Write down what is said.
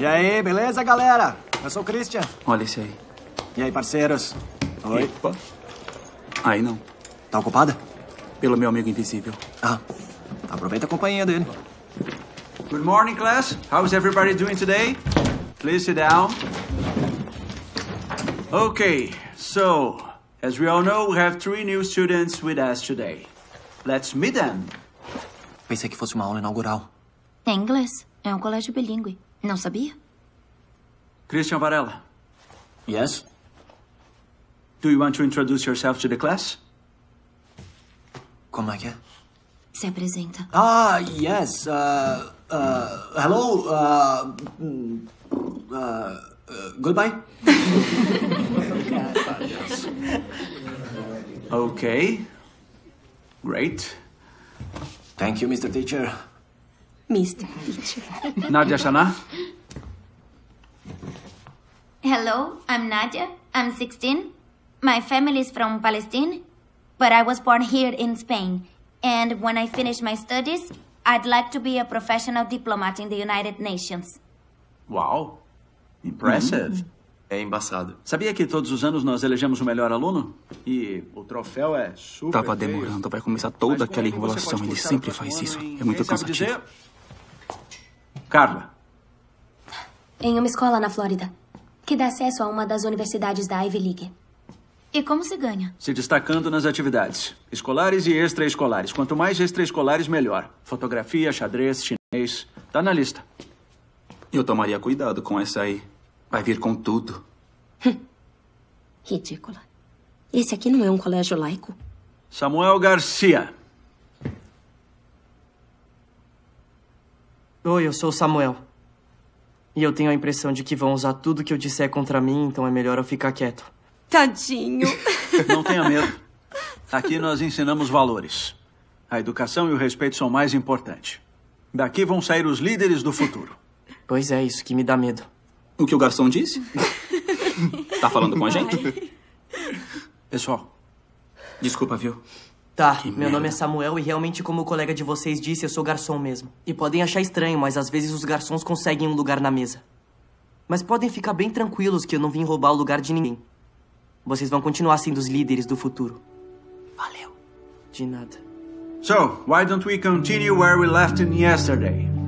E aí, beleza, galera? Eu sou o Christian. Olha esse aí. E aí, parceiros? Oi. Epa. Aí não. Tá ocupada? Pelo meu amigo invisível. Ah, aproveita a companhia dele. Good morning, class. is everybody doing today? Please sit down. Okay, so, as we all know, we have three new students with us today. Let's meet them. Pensei que fosse uma aula inaugural. É inglês. É um colégio bilíngue. Não sabia? Christian Varela. Yes? Do you want to introduce yourself to the class? Como é que é? Se apresenta. Ah, yes. Uh, uh, hello. Uh, mm, uh, uh, goodbye. okay. Great. Thank you, Mr. Teacher. Mr. Peach. Nadia Shana? Hello, I'm Nadia. I'm 16. My family is from Palestine, but I was born here in Spain. And when I finish my studies, I'd like to be a professional diplomat in the United Nations. Wow, impressive. Uhum. É embaçado. Sabia que todos os anos nós elegemos o melhor aluno? E o troféu é super. Tava demorando Vai começar toda aquela enrolação. Ele sempre faz isso. É muito cansativo. Carla. Em uma escola na Flórida, que dá acesso a uma das universidades da Ivy League. E como se ganha? Se destacando nas atividades escolares e extraescolares. Quanto mais extraescolares, melhor. Fotografia, xadrez, chinês. Tá na lista. Eu tomaria cuidado com essa aí. Vai vir com tudo. Ridícula. Esse aqui não é um colégio laico? Samuel Garcia. Oi, eu sou o Samuel. E eu tenho a impressão de que vão usar tudo que eu disser contra mim, então é melhor eu ficar quieto. Tadinho. Não tenha medo. Aqui nós ensinamos valores. A educação e o respeito são mais importantes. Daqui vão sair os líderes do futuro. Pois é, isso que me dá medo. O que o garçom disse? tá falando com a gente? Pessoal. Desculpa, viu? Tá, que meu merda. nome é Samuel e realmente, como o colega de vocês disse, eu sou garçom mesmo. E podem achar estranho, mas às vezes os garçons conseguem um lugar na mesa. Mas podem ficar bem tranquilos que eu não vim roubar o lugar de ninguém. Vocês vão continuar sendo os líderes do futuro. Valeu. De nada. So, why don't we continue where we left in yesterday?